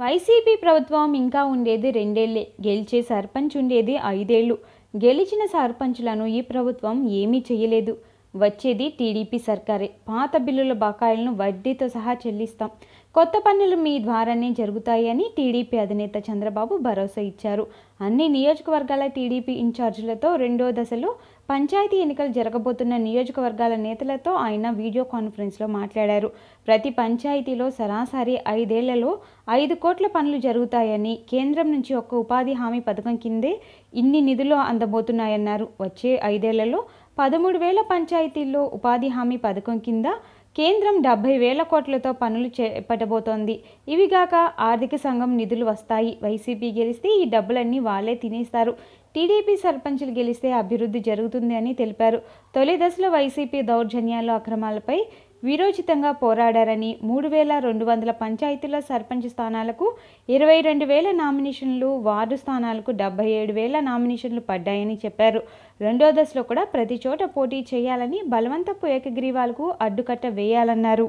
YCP ప్రభుత్వం ఇంకా ఉండేది రెండేళ్లే గెలిచే సర్పంచ్ ఉండేది ఐదేళ్లు గెలిచిన సర్పంచ్లను ఈ ప్రభుత్వం ఏమీ చేయలేదు వచ్చేది టీడీపీ సర్కారే పాత బిల్లుల బకాయిలను వడ్డీతో సహా చెల్లిస్తాం కొత్త పనులు మీ ద్వారానే జరుగుతాయని టీడీపీ అధినేత చంద్రబాబు భరోసా ఇచ్చారు అన్ని నియోజకవర్గాల టీడీపీ ఇన్ఛార్జీలతో రెండో దశలో పంచాయతీ ఎన్నికలు జరగబోతున్న నియోజకవర్గాల నేతలతో ఆయన వీడియో కాన్ఫరెన్స్లో మాట్లాడారు ప్రతి పంచాయతీలో సరాసరి ఐదేళ్లలో ఐదు కోట్ల పనులు జరుగుతాయని కేంద్రం నుంచి ఒక్క ఉపాధి హామీ పథకం కిందే ఇన్ని నిధులు అందబోతున్నాయన్నారు వచ్చే ఐదేళ్లలో పదమూడు వేల పంచాయతీల్లో ఉపాధి హామీ పథకం కింద కేంద్రం డెబ్బై వేల కోట్లతో పనులు చేపట్టబోతోంది ఇవిగాక ఆర్థిక సంఘం నిధులు వస్తాయి వైసీపీ గెలిస్తే ఈ డబ్బులన్నీ వాళ్ళే తినేస్తారు టీడీపీ సర్పంచులు గెలిస్తే అభివృద్ధి జరుగుతుంది అని తెలిపారు తొలి దశలో వైసీపీ దౌర్జన్యాలు అక్రమాలపై విరోచితంగా పోరాడారని మూడు వేల రెండు వందల పంచాయతీల సర్పంచ్ స్థానాలకు ఇరవై రెండు వేల నామినేషన్లు వార్డు స్థానాలకు డెబ్బై ఏడు వేల నామినేషన్లు పడ్డాయని చెప్పారు రెండో దశలో కూడా ప్రతి చోట పోటీ చేయాలని బలవంతపు ఏకగ్రీవాలకు అడ్డుకట్ట వేయాలన్నారు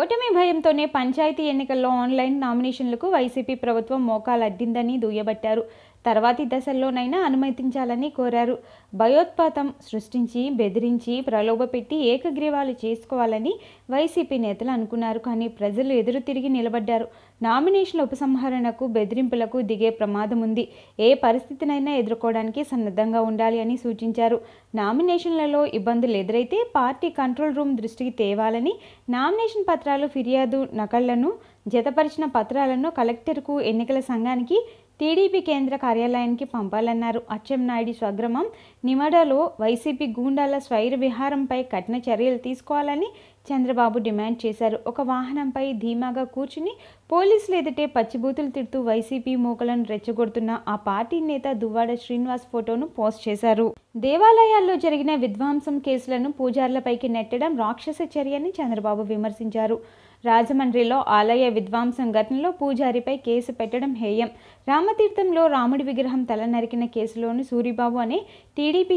ఓటమి భయంతోనే పంచాయతీ ఎన్నికల్లో ఆన్లైన్ నామినేషన్లకు వైసీపీ ప్రభుత్వం మోకాలడ్డిందని దుయ్యబట్టారు తర్వాతి దశల్లోనైనా అనుమతించాలని కోరారు భయోత్పాతం సృష్టించి బెదిరించి ప్రలోభపెట్టి ఏకగ్రీవాలు చేసుకోవాలని వైసీపీ నేతలు అనుకున్నారు కానీ ప్రజలు ఎదురు తిరిగి నిలబడ్డారు నామినేషన్ల ఉపసంహరణకు బెదిరింపులకు దిగే ప్రమాదం ఉంది ఏ పరిస్థితినైనా ఎదుర్కోవడానికి సన్నద్ధంగా ఉండాలి అని సూచించారు నామినేషన్లలో ఇబ్బందులు ఎదురైతే పార్టీ కంట్రోల్ రూమ్ దృష్టికి తేవాలని నామినేషన్ పత్రాలు ఫిర్యాదు నకళ్లను జతపరిచిన పత్రాలను కలెక్టర్కు ఎన్నికల సంఘానికి టీడీపీ కేంద్ర కార్యాలయానికి పంపాలన్నారు అచ్చెన్నాయుడి స్వగ్రామం నిమడలో వైసీపీ గూండాల స్వైర విహారంపై కఠిన చర్యలు తీసుకోవాలని చంద్రబాబు డిమాండ్ చేశారు ఒక వాహనంపై ధీమాగా కూర్చుని పోలీసులు ఎదుటే పచ్చిబూతులు తిడుతూ వైసీపీ మూకలను రెచ్చగొడుతున్న ఆ పార్టీ నేత దువ్వాడ శ్రీనివాస్ ఫోటోను పోస్ట్ చేశారు దేవాలయాల్లో జరిగిన విధ్వంసం కేసులను పూజార్లపైకి నెట్టడం రాక్షస చర్యని చంద్రబాబు విమర్శించారు రాజమండ్రిలో ఆలయ విద్వాంసం ఘటనలో పూజారిపై కేసు పెట్టడం హేయం రామతీర్థంలో రాముడి విగ్రహం తల నరికిన కేసులోని సూరిబాబు అనే టీడీపీ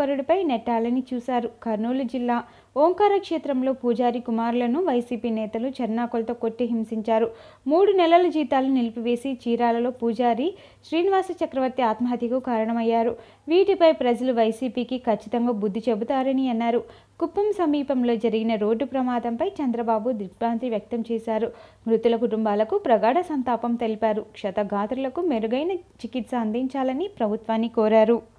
పరుడిపై నెట్టాలని చూశారు కర్నూలు జిల్లా ఓంకార క్షేత్రంలో పూజారి కుమారులను వైసీపీ నేతలు చెన్నాకొలతో కొట్టి హింసించారు మూడు నెలల జీతాలు నిలిపివేసి చీరాలలో పూజారి శ్రీనివాస చక్రవర్తి ఆత్మహత్యకు కారణమయ్యారు వీటిపై ప్రజలు వైసీపీకి ఖచ్చితంగా బుద్ధి చెబుతారని అన్నారు కుప్పం సమీపంలో జరిగిన రోడ్డు ప్రమాదంపై చంద్రబాబు దిగ్భ్రాంతి వ్యక్తం చేశారు మృతుల కుటుంబాలకు ప్రగాఢ సంతాపం తెలిపారు క్షతగాత్రులకు మెరుగైన చికిత్స అందించాలని ప్రభుత్వాన్ని కోరారు